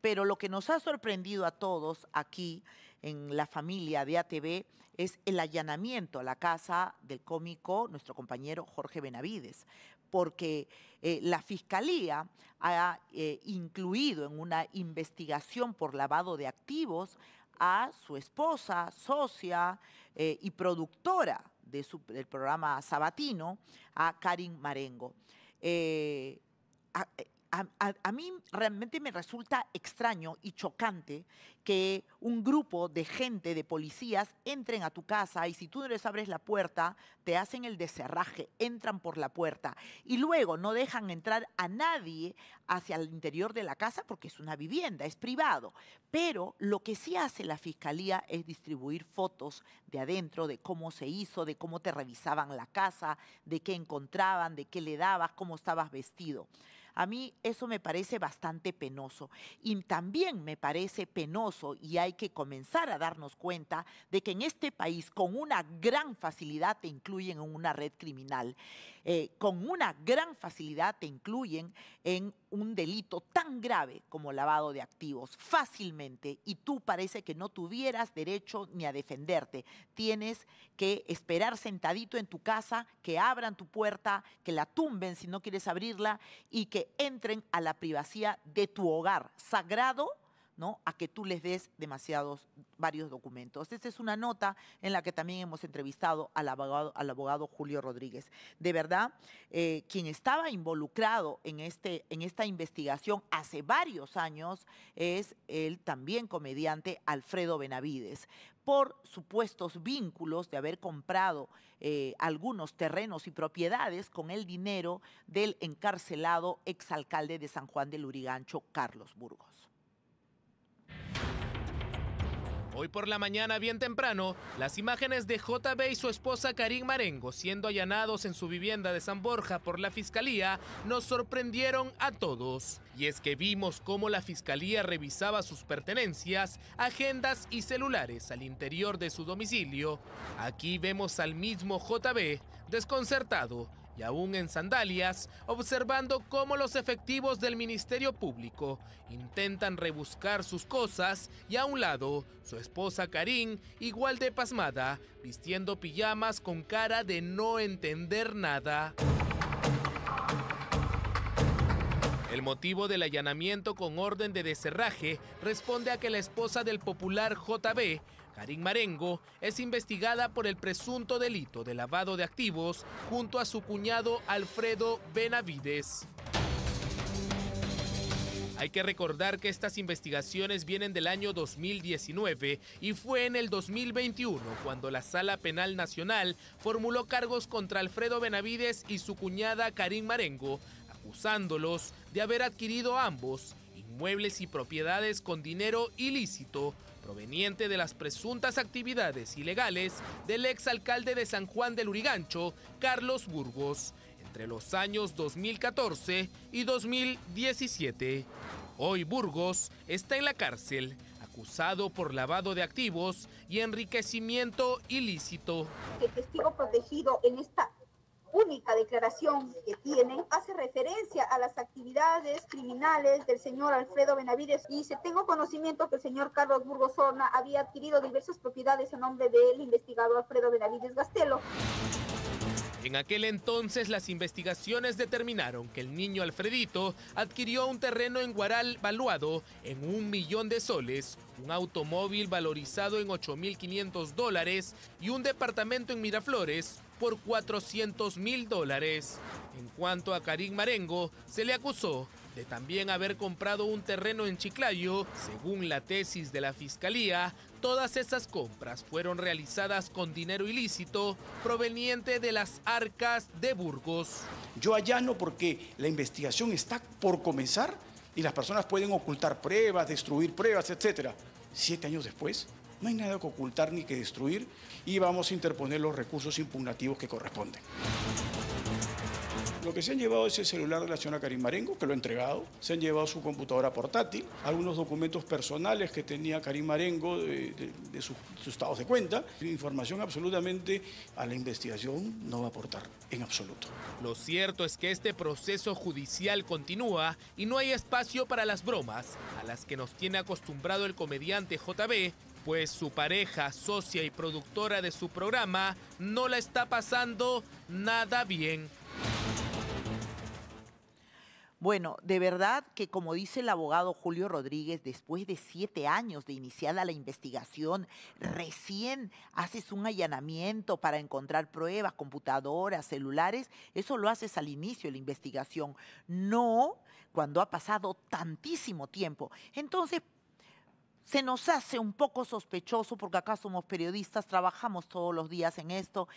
Pero lo que nos ha sorprendido a todos aquí en la familia de ATV es el allanamiento a la casa del cómico, nuestro compañero Jorge Benavides, porque eh, la Fiscalía ha eh, incluido en una investigación por lavado de activos a su esposa, socia eh, y productora del programa Sabatino, a Karin Marengo a, mí realmente me resulta extraño y chocante que un grupo de gente, de policías, entren a tu casa y si tú no les abres la puerta, te hacen el deserraje, entran por la puerta y luego no dejan entrar a nadie hacia el interior de la casa porque es una vivienda, es privado. Pero lo que sí hace la fiscalía es distribuir fotos de adentro, de cómo se hizo, de cómo te revisaban la casa, de qué encontraban, de qué le dabas, cómo estabas vestido. A mí eso me parece bastante penoso y también me parece penoso y hay que comenzar a darnos cuenta de que en este país con una gran facilidad te incluyen en una red criminal. Eh, con una gran facilidad te incluyen en un delito tan grave como lavado de activos fácilmente y tú parece que no tuvieras derecho ni a defenderte. Tienes que esperar sentadito en tu casa que abran tu puerta, que la tumben si no quieres abrirla y que entren a la privacidad de tu hogar sagrado a que tú les des demasiados, varios documentos. Esta es una nota en la que también hemos entrevistado al abogado, al abogado Julio Rodríguez. De verdad, eh, quien estaba involucrado en, este, en esta investigación hace varios años es el también comediante Alfredo Benavides por supuestos vínculos de haber comprado eh, algunos terrenos y propiedades con el dinero del encarcelado exalcalde de San Juan del Lurigancho, Carlos Burgos. Hoy por la mañana, bien temprano, las imágenes de JB y su esposa Karim Marengo siendo allanados en su vivienda de San Borja por la fiscalía nos sorprendieron a todos. Y es que vimos cómo la fiscalía revisaba sus pertenencias, agendas y celulares al interior de su domicilio. Aquí vemos al mismo JB desconcertado y aún en sandalias, observando cómo los efectivos del Ministerio Público intentan rebuscar sus cosas y a un lado, su esposa Karim, igual de pasmada, vistiendo pijamas con cara de no entender nada. El motivo del allanamiento con orden de deserraje responde a que la esposa del popular JB, Karim Marengo, es investigada por el presunto delito de lavado de activos junto a su cuñado Alfredo Benavides. Hay que recordar que estas investigaciones vienen del año 2019 y fue en el 2021 cuando la Sala Penal Nacional formuló cargos contra Alfredo Benavides y su cuñada Karim Marengo acusándolos de haber adquirido ambos inmuebles y propiedades con dinero ilícito proveniente de las presuntas actividades ilegales del exalcalde de San Juan del Urigancho, Carlos Burgos, entre los años 2014 y 2017. Hoy Burgos está en la cárcel, acusado por lavado de activos y enriquecimiento ilícito. El testigo protegido en esta única declaración que tiene hace referencia a las actividades criminales del señor Alfredo Benavides. Y se tengo conocimiento que el señor Carlos Burgosona había adquirido diversas propiedades en nombre del investigador Alfredo Benavides Gastelo. En aquel entonces las investigaciones determinaron que el niño Alfredito adquirió un terreno en Guaral valuado en un millón de soles, un automóvil valorizado en 8.500 dólares y un departamento en Miraflores por 400 mil dólares. En cuanto a Karim Marengo, se le acusó de también haber comprado un terreno en Chiclayo. Según la tesis de la fiscalía, todas esas compras fueron realizadas con dinero ilícito proveniente de las arcas de Burgos. Yo allano porque la investigación está por comenzar y las personas pueden ocultar pruebas, destruir pruebas, etc. Siete años después, no hay nada que ocultar ni que destruir y vamos a interponer los recursos impugnativos que corresponden. Lo que se han llevado es el celular de la señora Marengo, que lo ha entregado. Se han llevado su computadora portátil, algunos documentos personales que tenía Karim Marengo de, sus, estados de cuenta. Información absolutamente a la investigación no va a aportar en absoluto. Lo cierto es que este proceso judicial continúa y no hay espacio para las bromas a las que nos tiene acostumbrado el comediante JB pues su pareja, socia y productora de su programa no la está pasando nada bien. Bueno, de verdad que como dice el abogado Julio Rodríguez, después de siete años de iniciada la investigación, recién haces un allanamiento para encontrar pruebas, computadoras, celulares, eso lo haces al inicio de la investigación, no cuando ha pasado tantísimo tiempo. Entonces, se nos hace un poco sospechoso porque acá somos periodistas, trabajamos todos los días en esto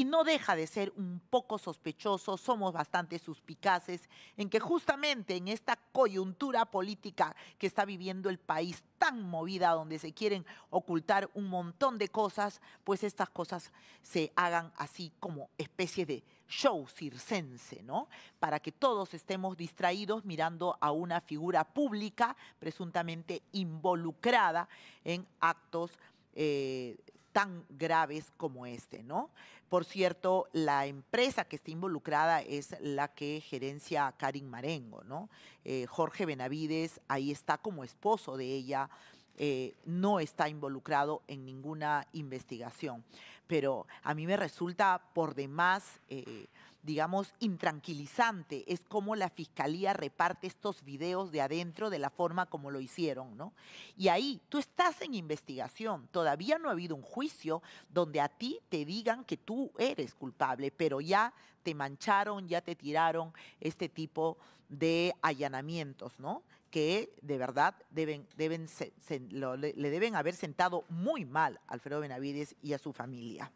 y no deja de ser un poco sospechoso, somos bastante suspicaces en que justamente en esta coyuntura política que está viviendo el país tan movida, donde se quieren ocultar un montón de cosas, pues estas cosas se hagan así como especie de show circense, ¿no? Para que todos estemos distraídos mirando a una figura pública presuntamente involucrada en actos eh, tan graves como este, ¿no? Por cierto, la empresa que está involucrada es la que gerencia Karin Marengo, ¿no? Eh, Jorge Benavides ahí está como esposo de ella, eh, no está involucrado en ninguna investigación. Pero a mí me resulta por demás... Eh, digamos, intranquilizante es cómo la fiscalía reparte estos videos de adentro de la forma como lo hicieron, ¿no? Y ahí tú estás en investigación, todavía no ha habido un juicio donde a ti te digan que tú eres culpable, pero ya te mancharon, ya te tiraron este tipo de allanamientos, ¿no? que de verdad deben, deben le, le deben haber sentado muy mal a Alfredo Benavides y a su familia.